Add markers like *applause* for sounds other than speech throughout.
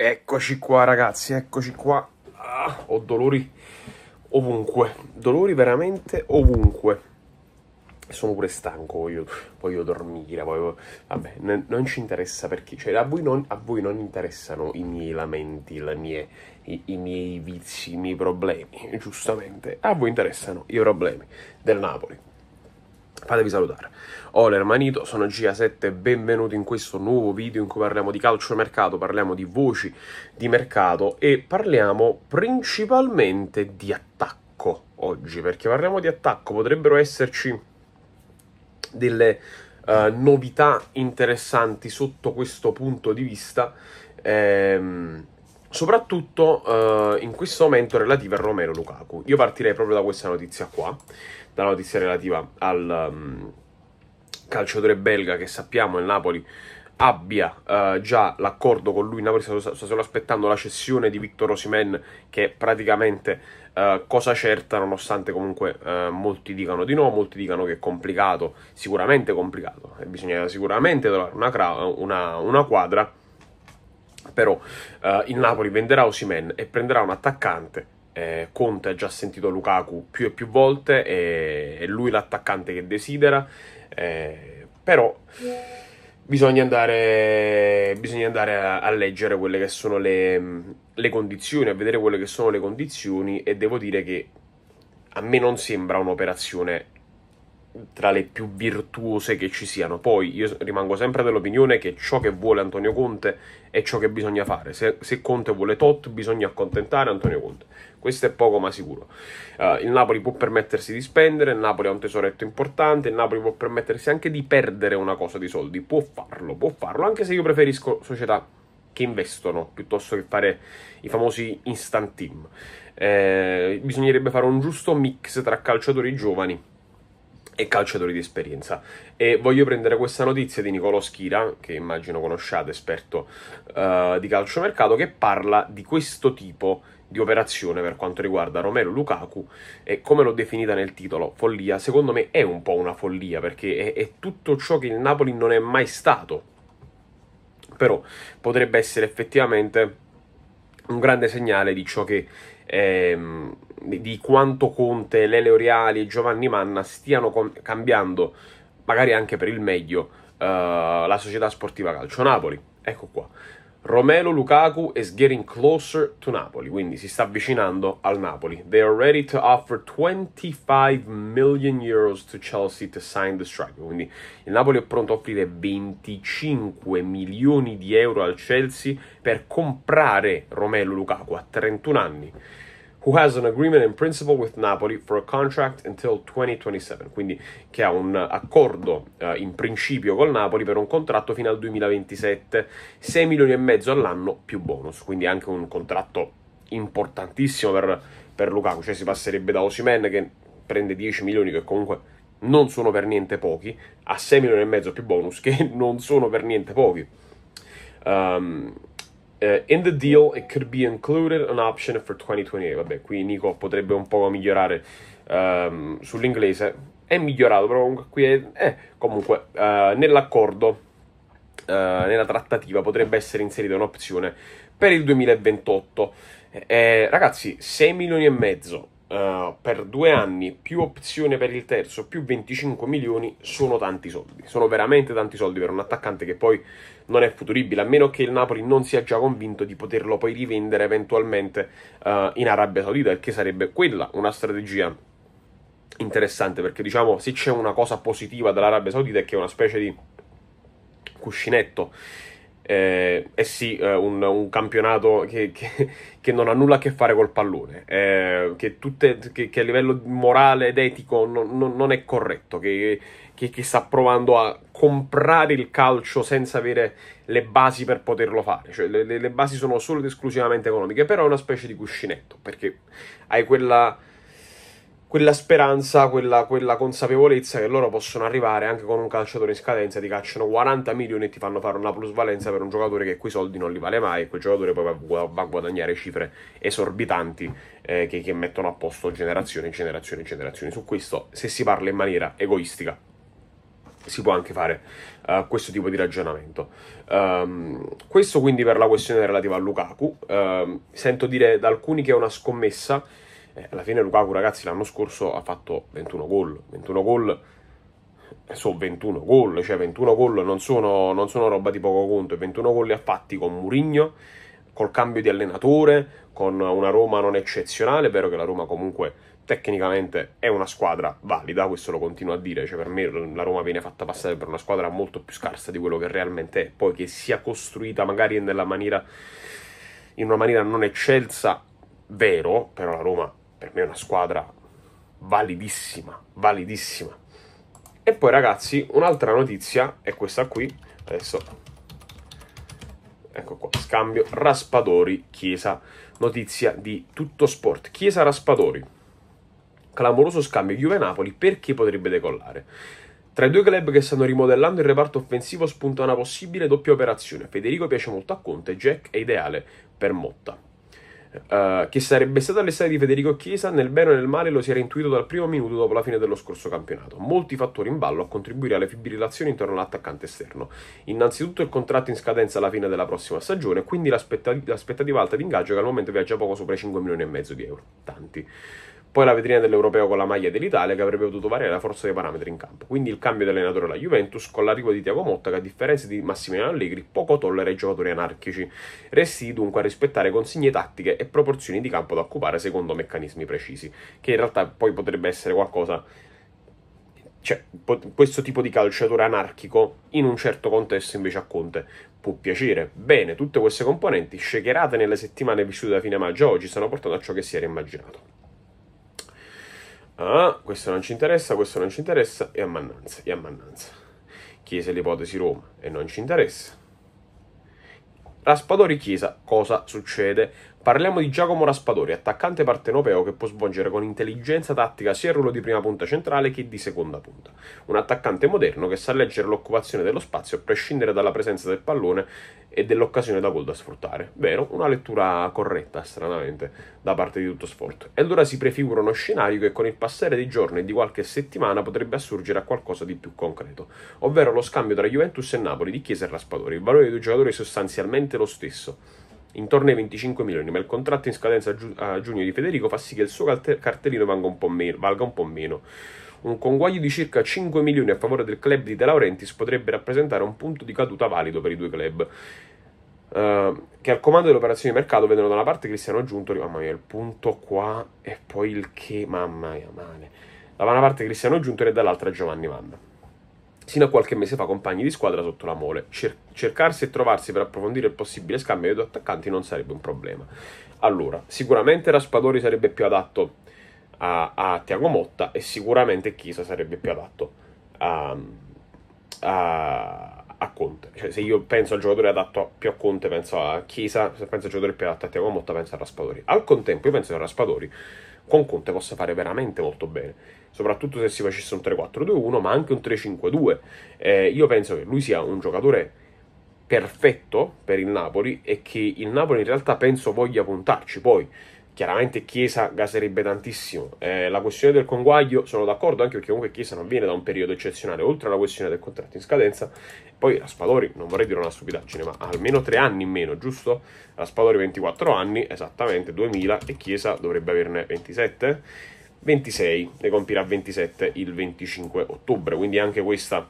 Eccoci qua ragazzi, eccoci qua. Ah, ho dolori ovunque, dolori veramente ovunque. Sono pure stanco, voglio, voglio dormire, voglio... Vabbè, ne, non ci interessa perché... Cioè, a voi, non, a voi non interessano i miei lamenti, mie, i, i miei vizi, i miei problemi, giustamente. A voi interessano i problemi del Napoli. Fatevi salutare. Ole Ermanito, sono GA7 e benvenuti in questo nuovo video in cui parliamo di calcio mercato, parliamo di voci di mercato e parliamo principalmente di attacco oggi, perché parliamo di attacco, potrebbero esserci delle uh, novità interessanti sotto questo punto di vista. Ehm, soprattutto uh, in questo momento relative a Romero Lukaku. Io partirei proprio da questa notizia qua, la notizia relativa al um, calciatore belga che sappiamo il Napoli abbia uh, già l'accordo con lui. Il Napoli sta, sta, solo aspettando la cessione di Victor Osimen, che è praticamente uh, cosa certa, nonostante comunque uh, molti dicano di no, molti dicano che è complicato, sicuramente complicato, e bisogna sicuramente trovare una, cra- una, una quadra. Però il Napoli venderà Osimen e prenderà un attaccante eh, Conte ha già sentito Lukaku più e più volte, e, è lui l'attaccante che desidera, eh, però bisogna andare, bisogna andare a, a, leggere quelle che sono le, le condizioni, a vedere quelle che sono le condizioni e devo dire che a me non sembra un'operazione tra le più virtuose che ci siano. Poi io rimango sempre dell'opinione che ciò che vuole Antonio Conte è ciò che bisogna fare. Se, se Conte vuole tot, bisogna accontentare Antonio Conte. Questo è poco ma sicuro. Uh, il Napoli può permettersi di spendere, il Napoli ha un tesoretto importante, il Napoli può permettersi anche di perdere una cosa di soldi, può farlo, può farlo, anche se io preferisco società che investono piuttosto che fare i famosi instant team. Eh, bisognerebbe fare un giusto mix tra calciatori giovani e calciatori di esperienza. E voglio prendere questa notizia di Nicolò Schira, che immagino conosciate, esperto uh, di calciomercato, che parla di questo tipo di operazione per quanto riguarda Romero Lukaku e come l'ho definita nel titolo, follia, secondo me è un po' una follia perché è, è tutto ciò che il Napoli non è mai stato. Però potrebbe essere effettivamente un grande segnale di ciò che... Ehm, di quanto Conte, Lele Oriali e Giovanni Manna stiano com- cambiando, magari anche per il meglio, uh, la società sportiva calcio Napoli. Ecco qua. Romelo Lukaku is getting closer to Napoli, quindi si sta avvicinando al Napoli. They are ready to offer 25 million euros to Chelsea to sign the striker. Quindi il Napoli è pronto a offrire 25 milioni di euro al Chelsea per comprare Romelo Lukaku a 31 anni who has an agreement in principle with Napoli for a contract until 2027, quindi che ha un accordo uh, in principio col Napoli per un contratto fino al 2027, 6 milioni e mezzo all'anno più bonus, quindi anche un contratto importantissimo per, per Lukaku, cioè si passerebbe da Osimen che prende 10 milioni che comunque non sono per niente pochi, a 6 milioni e mezzo più bonus che non sono per niente pochi. Um, eh, in the deal it could be included an option for 2028. Vabbè, qui Nico potrebbe un po' migliorare um, sull'inglese. È migliorato, però comunque qui è... Eh, comunque, uh, nell'accordo, uh, nella trattativa, potrebbe essere inserita un'opzione per il 2028. Eh, ragazzi, 6 milioni e mezzo uh, per due anni più opzione per il terzo più 25 milioni sono tanti soldi. Sono veramente tanti soldi per un attaccante che poi non è futuribile, a meno che il Napoli non sia già convinto di poterlo poi rivendere eventualmente uh, in Arabia Saudita, il che sarebbe quella una strategia interessante perché diciamo se c'è una cosa positiva dall'Arabia Saudita è che è una specie di cuscinetto eh, è eh sì eh, un, un, campionato che, che, *laughs* che, non ha nulla a che fare col pallone, eh, che, tutte, che, a livello morale ed etico non, non, non è corretto, che, sta provando a comprare il calcio senza avere le basi per poterlo fare, cioè le, le basi sono solo ed esclusivamente economiche, però è una specie di cuscinetto, perché hai quella quella speranza, quella, quella, consapevolezza che loro possono arrivare anche con un calciatore in scadenza, ti cacciano 40 milioni e ti fanno fare una plusvalenza per un giocatore che quei soldi non li vale mai e quel giocatore poi va, va a guadagnare cifre esorbitanti eh, che, che mettono a posto generazioni e generazioni e generazioni. Su questo, se si parla in maniera egoistica, si può anche fare uh, questo tipo di ragionamento. Um, questo quindi per la questione relativa a Lukaku. Um, sento dire da alcuni che è una scommessa eh, alla fine Lukaku, ragazzi, l'anno scorso ha fatto 21 gol. 21 gol eh, so 21 gol, cioè 21 gol non sono, non sono roba di poco conto, 21 gol li ha fatti con Murigno, col cambio di allenatore, con una Roma non eccezionale, vero che la Roma comunque tecnicamente è una squadra valida, questo lo continuo a dire, cioè per me la Roma viene fatta passare per una squadra molto più scarsa di quello che realmente è, poi che sia costruita magari maniera, in una maniera non eccelsa, vero, però la Roma per me è una squadra validissima, validissima. E poi ragazzi, un'altra notizia è questa qui, adesso ecco qua, scambio Raspadori Chiesa, notizia di tutto sport. Chiesa Raspadori. Clamoroso scambio Juve Napoli perché potrebbe decollare. Tra i due club che stanno rimodellando il reparto offensivo spunta una possibile doppia operazione. Federico piace molto a Conte, Jack è ideale per Motta. Uh, che sarebbe stata all'estate di Federico Chiesa nel bene o nel male lo si era intuito dal primo minuto dopo la fine dello scorso campionato. Molti fattori in ballo a contribuire alle fibrillazioni intorno all'attaccante esterno. Innanzitutto il contratto in scadenza alla fine della prossima stagione, quindi l'aspettativa alta di ingaggio che al momento viaggia poco sopra i 5 milioni e mezzo di euro. Tanti. Poi la vetrina dell'Europeo con la maglia dell'Italia che avrebbe potuto variare la forza dei parametri in campo. Quindi il cambio di allenatore alla Juventus con l'arrivo di Tiago Motta che a differenza di Massimiliano Allegri poco tollera i giocatori anarchici. Resti dunque a rispettare consegne tattiche e proporzioni di campo da occupare secondo meccanismi precisi, che in realtà poi potrebbe essere qualcosa cioè, questo tipo di calciatore anarchico in un certo contesto invece a Conte può piacere. Bene, tutte queste componenti, shakerate nelle settimane vissute da fine maggio a oggi, stanno portando a ciò che si era immaginato. Ah, questo non ci interessa, questo non ci interessa, e a mannanza, e a mannanza. Chiese l'ipotesi Roma, e non ci interessa. Raspadori Chiesa, cosa succede? Parliamo di Giacomo Raspadori, attaccante partenopeo che può svolgere con intelligenza tattica sia il ruolo di prima punta centrale che di seconda punta. Un attaccante moderno che sa leggere l'occupazione dello spazio a prescindere dalla presenza del pallone e dell'occasione da gol da sfruttare. Vero, una lettura corretta, stranamente, da parte di tutto sport. E allora si prefigura uno scenario che con il passare dei giorni e di qualche settimana potrebbe assurgere a qualcosa di più concreto, ovvero lo scambio tra Juventus e Napoli di Chiesa e Raspadori. Il valore dei due giocatori è sostanzialmente lo stesso intorno ai 25 milioni, ma il contratto in scadenza a giugno di Federico fa sì che il suo cartellino valga un po' meno. Un, po meno. un conguaglio di circa 5 milioni a favore del club di De Laurentiis potrebbe rappresentare un punto di caduta valido per i due club. Uh, che al comando delle operazioni di mercato vedono da una parte Cristiano Giunto, mamma mia, il punto qua e poi il che, mamma mia, male. Da una parte Cristiano Giunto e dall'altra Giovanni Vanna sino a qualche mese fa compagni di squadra sotto la mole. Cer- cercarsi e trovarsi per approfondire il possibile scambio dei due attaccanti non sarebbe un problema. Allora, sicuramente Raspadori sarebbe più adatto a, a Tiago Motta e sicuramente Chiesa sarebbe più adatto a, a, a Conte. Cioè, se io penso al giocatore adatto a, più a Conte, penso a Chiesa, se penso al giocatore più adatto a Tiago Motta, penso a Raspadori. Al contempo, io penso a Raspadori con Conte possa fare veramente molto bene, soprattutto se si facesse un 3-4-2-1, ma anche un 3-5-2. Eh, io penso che lui sia un giocatore perfetto per il Napoli e che il Napoli in realtà penso voglia puntarci poi. Chiaramente Chiesa gaserebbe tantissimo. Eh, la questione del conguaglio sono d'accordo anche perché comunque Chiesa non viene da un periodo eccezionale, oltre alla questione del contratto in scadenza. Poi Raspadori, non vorrei dire una stupidaggine, ma almeno tre anni in meno, giusto? Raspadori 24 anni, esattamente 2000, e Chiesa dovrebbe averne 27, 26, ne compirà 27 il 25 ottobre, quindi anche questa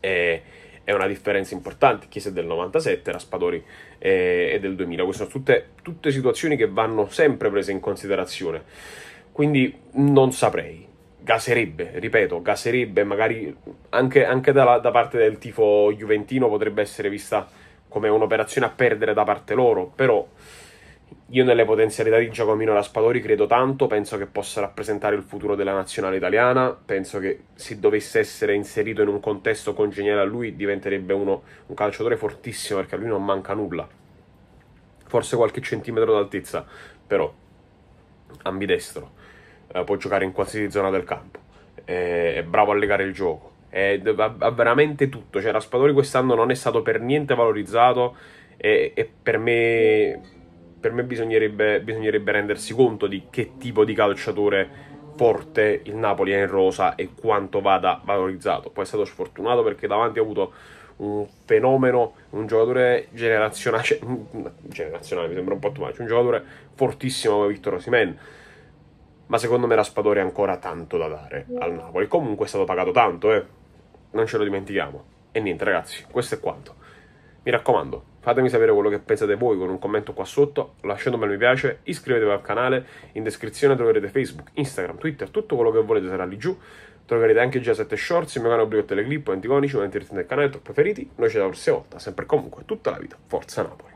è è una differenza importante. Chiesa è del 97, Raspadori è, del 2000. Queste sono tutte, tutte situazioni che vanno sempre prese in considerazione. Quindi non saprei. Gaserebbe, ripeto, gaserebbe, magari anche, anche da, da parte del tifo juventino potrebbe essere vista come un'operazione a perdere da parte loro, però io nelle potenzialità di Giacomino Raspadori credo tanto, penso che possa rappresentare il futuro della nazionale italiana, penso che se dovesse essere inserito in un contesto congeniale a lui diventerebbe uno, un calciatore fortissimo perché a lui non manca nulla, forse qualche centimetro d'altezza, però ambidestro, eh, può giocare in qualsiasi zona del campo, eh, è bravo a legare il gioco, è, ha, ha veramente tutto, cioè Raspadori quest'anno non è stato per niente valorizzato e, e per me per me bisognerebbe, bisognerebbe rendersi conto di che tipo di calciatore forte il Napoli è in rosa e quanto vada valorizzato. Poi è stato sfortunato perché davanti ha avuto un fenomeno, un giocatore generazionale, *laughs* generazionale mi sembra un po' tomato, un giocatore fortissimo come Victor Osimen. Ma secondo me Raspadori ha ancora tanto da dare al Napoli. Comunque è stato pagato tanto, eh. Non ce lo dimentichiamo. E niente, ragazzi, questo è quanto. Mi raccomando, Fatemi sapere quello che pensate voi con un commento qua sotto, lasciatemi un mi piace, iscrivetevi al canale, in descrizione troverete Facebook, Instagram, Twitter, tutto quello che volete sarà lì giù. Troverete anche già 7 shorts, il mio canale obbligo teleclip, anticonici, momenti del canale, top preferiti. Noi ci vediamo la prossima volta, sempre e comunque, tutta la vita. Forza Napoli!